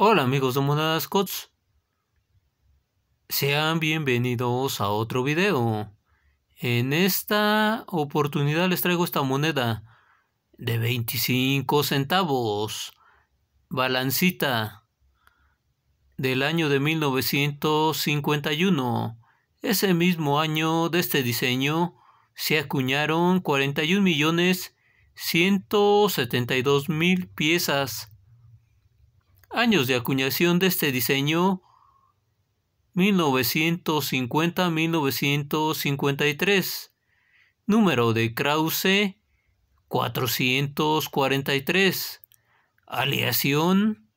Hola amigos de Monedas Cots. Sean bienvenidos a otro video. En esta oportunidad les traigo esta moneda de 25 centavos. Balancita del año de 1951. Ese mismo año de este diseño se acuñaron 41 millones dos mil piezas Años de acuñación de este diseño 1950-1953. Número de Krause 443. Aleación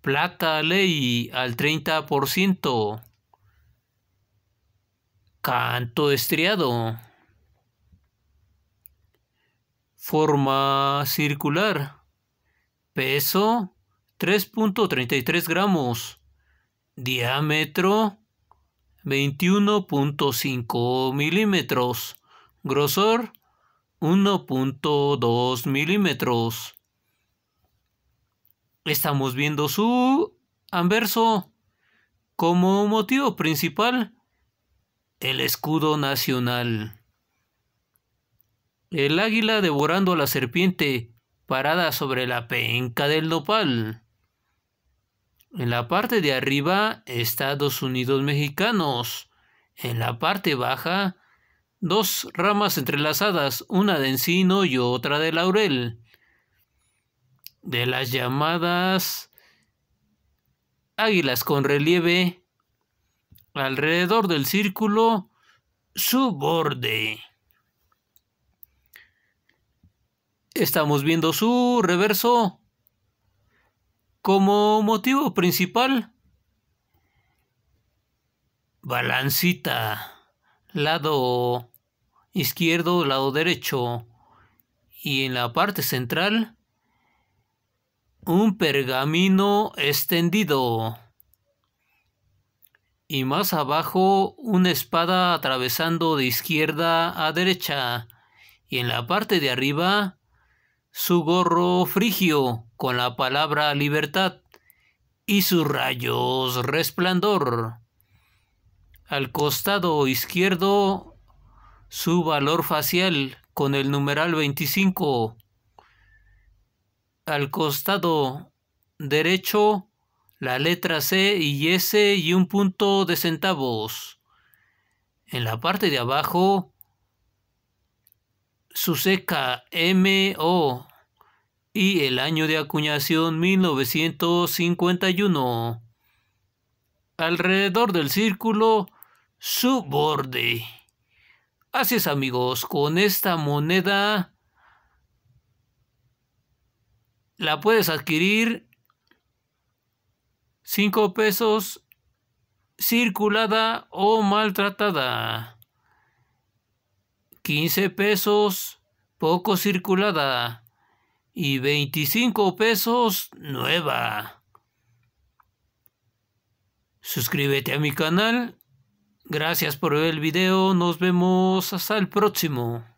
plata ley al 30%. Canto estriado. Forma circular. Peso 3.33 gramos. Diámetro 21.5 milímetros. Grosor 1.2 milímetros. Estamos viendo su anverso. Como motivo principal, el escudo nacional. El águila devorando a la serpiente parada sobre la penca del nopal. En la parte de arriba, Estados Unidos mexicanos. En la parte baja, dos ramas entrelazadas, una de encino y otra de laurel. De las llamadas águilas con relieve, alrededor del círculo, su borde. Estamos viendo su reverso como motivo principal. Balancita. Lado izquierdo, lado derecho. Y en la parte central, un pergamino extendido. Y más abajo, una espada atravesando de izquierda a derecha. Y en la parte de arriba, su gorro frigio con la palabra libertad y sus rayos resplandor. Al costado izquierdo su valor facial con el numeral 25. Al costado derecho la letra C y S y un punto de centavos. En la parte de abajo su seca M.O. y el año de acuñación 1951. Alrededor del círculo, su borde. Así es amigos, con esta moneda la puedes adquirir 5 pesos circulada o maltratada. 15 pesos poco circulada y 25 pesos nueva. Suscríbete a mi canal. Gracias por ver el video. Nos vemos hasta el próximo.